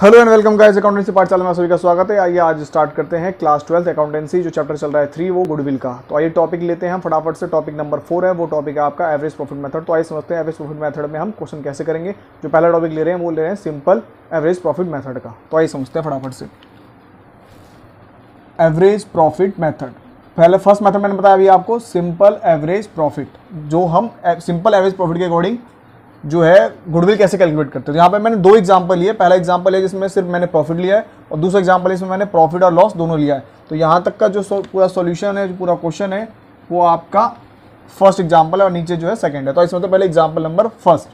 hello and welcome guys accountancy Pathshala में सभी का स्वागत है आइए आज स्टार्ट करते हैं क्लास ट्वेल्थ अकाउंटेंसी जो चैप्टर चल रहा है थ्री वो गुडविल का तो आइए टॉपिक लेते हैं फटाफट से टॉपिक नंबर फोर है वो टॉपिक है आपका एवरेज प्रॉफिट मेथड तो आइए समझते हैं एवरेज प्रॉफिट मेथड में हम क्वेश्चन कैसे करेंगे जो पहला टॉपिक ले रहे हैं वो ले रहे हैं सिंपल एवरेज प्रॉफिट मैथड का तो आइए समझते हैं फटाफट से एवरेज प्रॉफिट मैथड पहले फर्स्ट मैथड मैंने बताया अभी आपको सिंपल एवरेज प्रॉफिट जो हम सिंपल एवरेज प्रॉफिट के अकॉर्डिंग जो है गुडविल कैसे कैलकुलेट करते हो तो यहाँ पर मैंने दो एग्जाम्पल लिए पहला एग्जाम्पल है जिसमें सिर्फ मैंने प्रॉफिट लिया है और दूसरा एग्जाम्पल है जिसमें मैंने प्रॉफिट और लॉस दोनों लिया है तो यहाँ तक का जो पूरा सोल्यूशन है जो पूरा क्वेश्चन है वो आपका फर्स्ट एग्जाम्पल है और नीचे जो है सेकेंड है तो इसमें तो पहले एग्जाम्पल नंबर फर्स्ट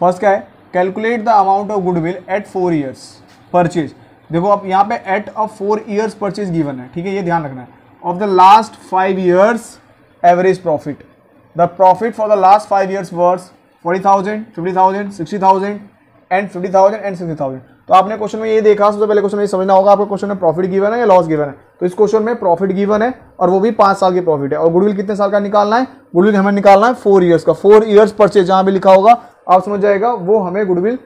फर्स्ट क्या है calculate the amount of goodwill at four years purchase देखो आप यहाँ पे at a four years purchase given है ठीक है ये ध्यान रखना है of the last five years average profit the profit for the last five years were forty thousand fifty thousand sixty thousand and fifty thousand and sixty thousand तो आपने question में ये देखा सबसे पहले क्वेश्चन में ये समझना होगा आपका क्वेश्चन में प्रॉफिट गिवन है या लॉस गिवन है तो इस क्वेश्चन में प्रॉफिट गिवन है और वो भी पांच साल की प्रॉफिट है और गुडविल कितने साल का निकालना है गुडविल हमें निकालना है फोर ईयर्स का फोर ईयर्स परचेज जहां भी लिखा होगा आप समझ जाएगा वो हमें गुडविल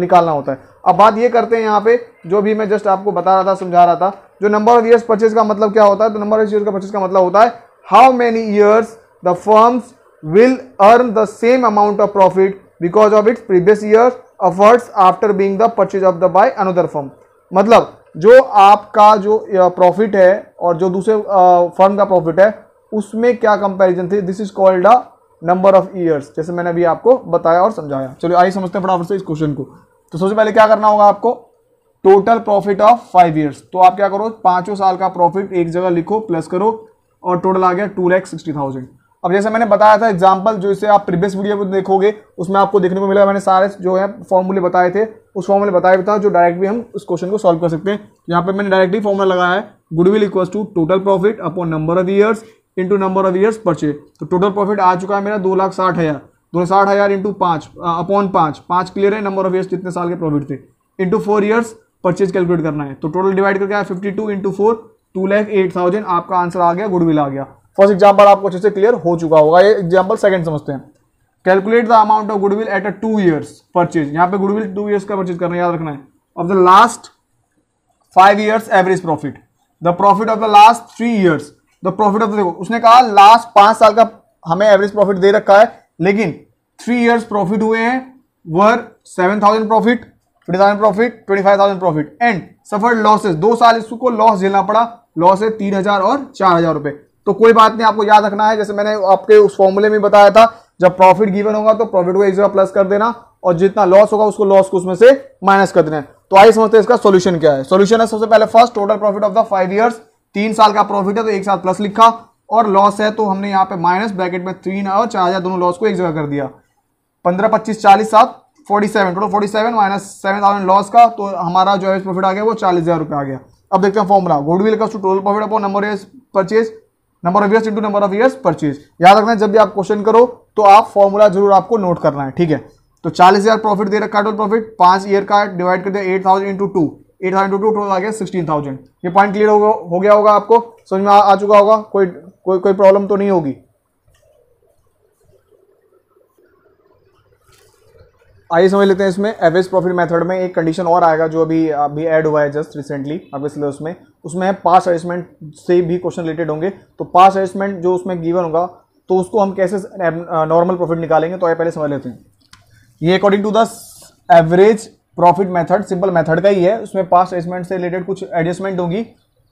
निकालना होता है अब बात ये करते हैं यहाँ पे जो भी मैं जस्ट आपको बता रहा था समझा रहा था जो नंबर ऑफ ईयर्स परचेज का मतलब क्या होता है तो नंबर ऑफ ईयर्स का परचेज का मतलब होता है how many years the firm's will earn the same amount of profit because of its previous year's efforts after being the purchase of the by another firm मतलब जो आपका जो profit है और जो दूसरे फर्म का प्रॉफिट है उसमें क्या कंपैरिजन थे this is called a number of years जैसे मैंने अभी आपको बताया और समझाया चलो आइए समझते हैं फटाफट से इस क्वेश्चन को तो सबसे पहले क्या करना होगा आपको total profit of five years तो आप क्या करो पांचों साल का प्रॉफिट एक जगह लिखो प्लस करो और टोटल आ गया टू लैख सिक्सटी थाउजेंड अब जैसे मैंने बताया था एग्जाम्पल जो इसे आप प्रीवियस वीडियो में देखोगे उसमें आपको देखने को मिला मैंने सारे जो है फॉर्मूले बताए थे उस फॉर्मूले बताया था जो डायरेक्ट भी हम उस क्वेश्चन को सॉल्व कर सकते हैं यहाँ पे मैंने डायरेक्टली फॉर्मूला लगाया है goodwill equal to total profit upon number of years into number of years purchase तो टोटल प्रॉफिट आ चुका है मेरा दो लाख साठ हज़ार दो लाख साठ हज़ार इंटू पाँच अपॉन पाँच पाँच क्लियर है नंबर ऑफ ईयर्स कितने साल के प्रॉफिट थे into four years purchase calculate करना है तो टोटल डिवाइड करके आया fifty two into four two lakh eight thousand आपका आंसर आ गया गुडविल आ गया फर्स्ट एग्जाम्पल आपको अच्छे से क्लियर हो चुका होगा ये एग्जाम्पल सेकंड समझते हैं calculate the amount of goodwill at a two years purchase यहाँ पे गुडविल टू ईयर्स का परचेज करना याद रखना है of the last five years average profit the profit of the last three years the profit of देखो उसने कहा लास्ट पांच साल का हमें एवरेज प्रॉफिट दे रखा है लेकिन थ्री ईयर्स प्रॉफिट हुए हैं वर seven thousand profit twenty thousand profit twenty five thousand profit and suffer losses दो साल इसको लॉस झेलना पड़ा लॉस है तीन हजार और चार हजार रुपए तो कोई बात नहीं आपको याद रखना है जैसे मैंने आपके उस फॉर्मूले में बताया था जब प्रॉफिट गिवन होगा तो प्रॉफिट को एक जगह प्लस कर देना और जितना लॉस होगा उसको लॉस को उसमें से माइनस कर देना है तो आइए समझते हैं इसका सोल्यूशन क्या है सोल्यूशन है सबसे पहले first total profit of the five years तीन साल का प्रॉफिट है तो एक साथ प्लस लिखा और लॉस है तो हमने यहाँ पे माइनस ब्रैकेट में थ्री और चार हजार दोनों लॉस को एक जगह कर दिया पंद्रह पच्चीस चालीस सात forty seven total forty seven minus seven thousand loss का तो हमारा जो है प्रॉफिट आ गया वो चालीस हजार रुपये आ गया अब देखते हैं फॉर्मूला गुडविल का total profit upon number purchase number of years into number of years purchase याद रखना जब भी आप क्वेश्चन करो तो आप फॉर्मूला जरूर आपको नोट करना है ठीक है तो चालीस हजार प्रॉफिट दे रखा टोटल प्रॉफिट पांच ईयर का डिवाइड कर दिया eight thousand into two eight thousand two total आ गया सिक्सटीन थाउजेंड ये पॉइंट क्लियर हो गया होगा आपको समझ में आ, आ चुका होगा कोई कोई कोई प्रॉब्लम तो नहीं होगी आइए समझ लेते हैं इसमें एवरेज प्रॉफिट मेथड में एक कंडीशन और आएगा जो अभी अभी ऐड हुआ है जस्ट रिसेंटली आपके सिलेबस में उसमें है पास एडजस्टमेंट से भी क्वेश्चन रिलेटेड होंगे तो पास एडजस्टमेंट जो उसमें गिवन होगा तो उसको हम कैसे नॉर्मल प्रॉफिट निकालेंगे तो आइए पहले समझ लेते हैं ये according to the average profit method simple method का ही है उसमें पास एडजस्टमेंट से रिलेटेड कुछ एडजस्टमेंट होगी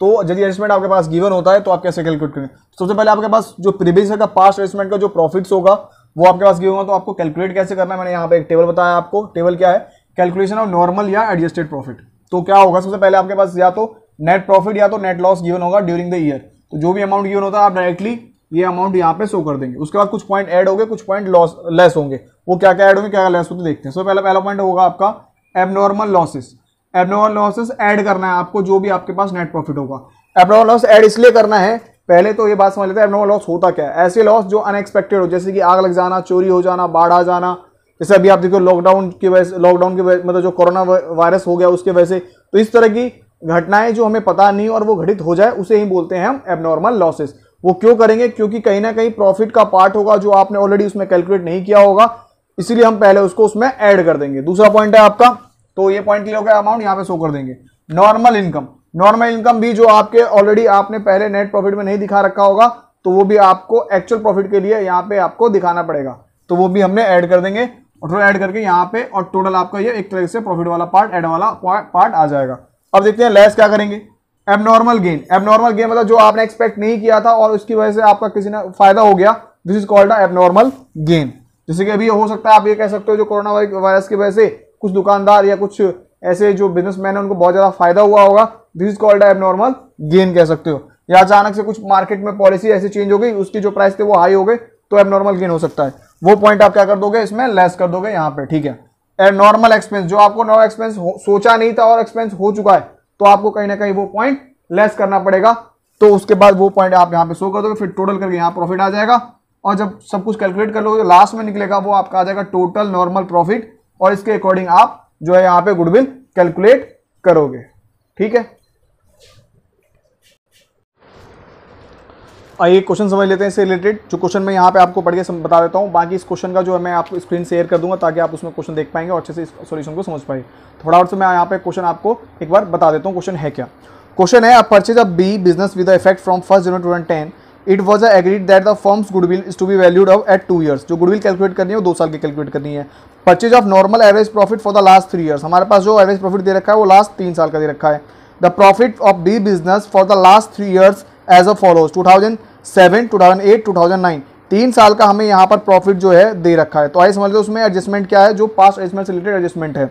तो यदि एडजस्टमेंट आपके पास गिवन होता है तो आप कैसे कैलकुलेट करेंगे सबसे पहले आपके पास जो प्रीवियस का पास्ट एडजस्टमेंट का जो प्रॉफिट्स होगा वो आपके पास क्यों होगा तो आपको कैलकुलेट कैसे करना है मैंने यहाँ पे एक टेबल बताया आपको टेबल क्या है कैलकुलेशन ऑफ नॉर्मल या एडजस्टेड प्रॉफिट तो क्या होगा सबसे पहले आपके पास या तो नेट प्रॉफिट या तो नेट लॉस गिवन होगा ड्यूरिंग द ईयर तो जो भी अमाउंट गिवन होता है आप डायरेक्टली ये अमाउंट यहाँ पे शो कर देंगे उसके बाद कुछ पॉइंट ऐड होंगे कुछ पॉइंट लॉस लेस होंगे वो क्या क्या ऐड होंगे क्या क्या लेस होते देखते हैं सो पहला पहला पॉइंट होगा आपका abnormal losses abnormal losses add करना है आपको जो भी आपके पास नेट प्रॉफिट होगा एबनॉर्मल लॉस एड इसलिए करना है पहले तो ये बात समझ लेते हैं एबनॉर्मल लॉस होता क्या है ऐसे लॉस जो अनएक्सपेक्टेड हो जैसे कि आग लग जाना चोरी हो जाना बाढ़ आ जाना जैसे अभी आप देखो लॉकडाउन की वजह से लॉकडाउन की वजह मतलब जो कोरोना वायरस हो गया उसके वजह से तो इस तरह की घटनाएं जो हमें पता नहीं और वो घटित हो जाए उसे ही बोलते हैं हम एबनॉर्मल लॉसेस वो क्यों करेंगे क्योंकि कहीं ना कहीं प्रॉफिट का पार्ट होगा जो आपने ऑलरेडी उसमें कैलकुलेट नहीं किया होगा इसीलिए हम पहले उसको उसमें ऐड कर देंगे दूसरा पॉइंट है आपका तो ये पॉइंट क्लियर हो गया अमाउंट यहाँ पे शो कर देंगे नॉर्मल इनकम नॉर्मल इनकम भी जो आपके ऑलरेडी आपने पहले नेट प्रॉफिट में नहीं दिखा रखा होगा तो वो भी आपको एक्चुअल प्रॉफिट के लिए यहाँ पे आपको दिखाना पड़ेगा तो वो भी हमने ऐड कर देंगे और थोड़ा ऐड करके यहाँ पे और टोटल आपका ये एक तरह से प्रॉफिट वाला पार्ट एड वाला पार्ट आ जाएगा अब देखते हैं लेस क्या करेंगे एबनॉर्मल गेन एबनॉर्मल गेन मतलब जो आपने एक्सपेक्ट नहीं किया था और उसकी वजह से आपका किसी ने फायदा हो गया this is called abnormal gain जैसे कि अभी हो सकता है आप ये कह सकते हो जो कोरोना वायरस की वजह से कुछ दुकानदार या कुछ ऐसे जो बिजनेसमैन है उनको बहुत ज़्यादा फायदा हुआ होगा this is called abnormal gain कह सकते हो या अचानक से कुछ मार्केट में पॉलिसी ऐसी चेंज हो गई उसकी जो प्राइस थे वो हाई हो गए तो एबनॉर्मल गेन हो सकता है वो पॉइंट आप क्या कर दोगे इसमें लेस कर दोगे यहाँ पे ठीक है एंड नॉर्मल एक्सपेंस जो आपको नॉर्मल एक्सपेंस सोचा नहीं था और एक्सपेंस हो चुका है तो आपको कहीं ना कहीं वो पॉइंट लेस करना पड़ेगा तो उसके बाद वो पॉइंट आप यहाँ पे शो कर दोगे फिर टोटल करके यहाँ प्रॉफिट आ जाएगा और जब सब कुछ कैलकुलेट कर लो तो लास्ट में निकलेगा वो आपका आ जाएगा टोटल नॉर्मल प्रॉफिट और इसके अकॉर्डिंग आप जो है यहाँ पे गुडविल कैलकुलेट करोगे ठीक है आइए क्वेश्चन समझ लेते हैं इससे रिलेटेड जो क्वेश्चन मैं यहाँ पे आपको पढ़ के बता देता हूँ बाकी इस क्वेश्चन का जो है मैं आपको स्क्रीन शेयर कर दूंगा ताकि आप उसमें क्वेश्चन देख पाएंगे और अच्छे से इस सॉल्यूशन को समझ पाए थोड़ा और से मैं यहाँ पे क्वेश्चन आपको एक बार बता देता हूँ क्वेश्चन है क्या क्वेश्चन है purchase of B business with effect from first January two ten it was agreed that the firm's goodwill is to be valued of at two years जो गुडविल कैलकुलेट करनी है वो दो साल की कैलकुलेट करनी है purchase of normal average profit for the last three years हमारे पास जो एवरेज प्रॉफिट दे रखा है वो लास्ट तीन साल का दे रखा है the profit of B business for the last three years as a follows 2007 2008 2009 तीन साल का हमें यहाँ पर प्रॉफिट जो है दे रखा है तो आइए समझ लो उसमें एडजस्टमेंट क्या है जो पास्ट एडजस्टमेंट से रिलेटेड एडजस्टमेंट है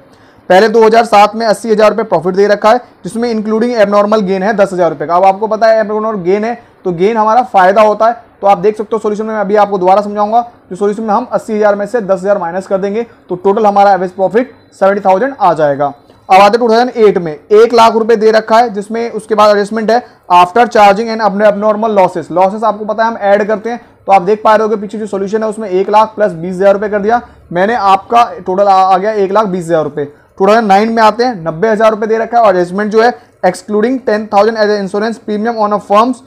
पहले 2007 में अस्सी हज़ार रुपये प्रॉफिट दे रखा है जिसमें इंक्लूडिंग एबनॉर्मल गेन है दस हज़ार रुपये का अब आपको पता है एबनॉर्मल गेन है तो गेन हमारा फायदा होता है तो आप देख सकते हो सोल्यूशन में मैं अभी आपको दोबारा समझाऊंगा जो सोल्यूशन में हम अस्सी हज़ार में से दस हज़ार माइनस कर देंगे तो टोटल हमारा एवरेज प्रॉफिट सेवेंटी थाउजेंड आ जाएगा अब आते टू थाउजेंड एट में एक लाख रुपए दे रखा है जिसमें उसके बाद एडजस्टमेंट है आफ्टर चार्जिंग एंड अपने अपनॉर्मल लॉसेस लॉसेस आपको पता है हम ऐड करते हैं तो आप देख पा रहे हो कि पीछे जो सोल्यूशन है उसमें एक लाख प्लस बीस हज़ार रुपये कर दिया मैंने आपका टोटल आ गया एक लाख बीस हज़ार रुपये टू थाउजेंड नाइन में आते हैं नब्बे हज़ार रुपये दे रखा है और एडजस्टमेंट जो है excluding ten thousand as insurance premium on a firm's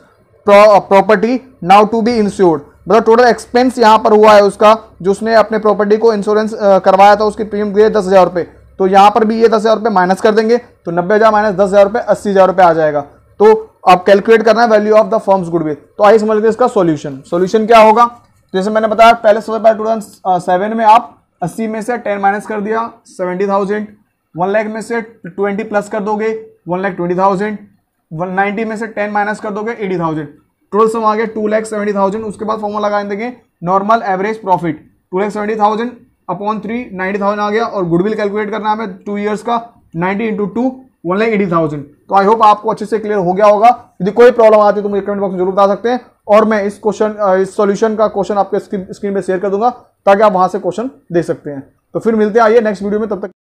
property now to be insured मतलब टोटल एक्सपेंस यहाँ पर हुआ है उसका जो उसने अपने प्रॉपर्टी को इंश्योरेंस करवाया था उसकी प्रीमियम दिए दस हज़ार रुपये तो यहाँ पर भी ये दस हज़ार रुपये माइनस कर देंगे तो नब्बे हज़ार माइनस दस हज़ार रुपये अस्सी हज़ार रुपये आ जाएगा तो आप कैलकुलेट करना है वैल्यू ऑफ द फर्म्स वे तो आइए समझ लेते हैं इसका सॉल्यूशन सोल्यूशन क्या होगा तो जैसे मैंने बताया पहले सबसे पहले टू थाउजेंड सेवन में आप अस्सी में से टेन माइनस कर दिया सेवेंटी थाउजेंड वन लाख में से ट्वेंटी प्लस कर दोगे one lakh twenty thousand one ninety में से टेन माइनस कर दोगे एटी थाउजेंड टोटल सम आ गया टू लैख सेवेंटी थाउजेंड उसके बाद फॉर्मूला लगा देंगे normal average profit two lakh seventy thousand upon three ninety thousand आ गया और गुडविल कैलकुलेट करना है टू ईयर्स का ninety into two one line eighty thousand तो आई होप आपको अच्छे से क्लियर हो गया होगा यदि कोई प्रॉब्लम आती है तो मुझे कमेंट बॉक्स में जरूर बता सकते हैं और मैं इस क्वेश्चन इस सॉल्यूशन का क्वेश्चन आपके स्क्रीन पर शेयर कर दूंगा ताकि आप वहां से क्वेश्चन दे सकते हैं तो फिर मिलते आइए नेक्स्ट वीडियो में तब तक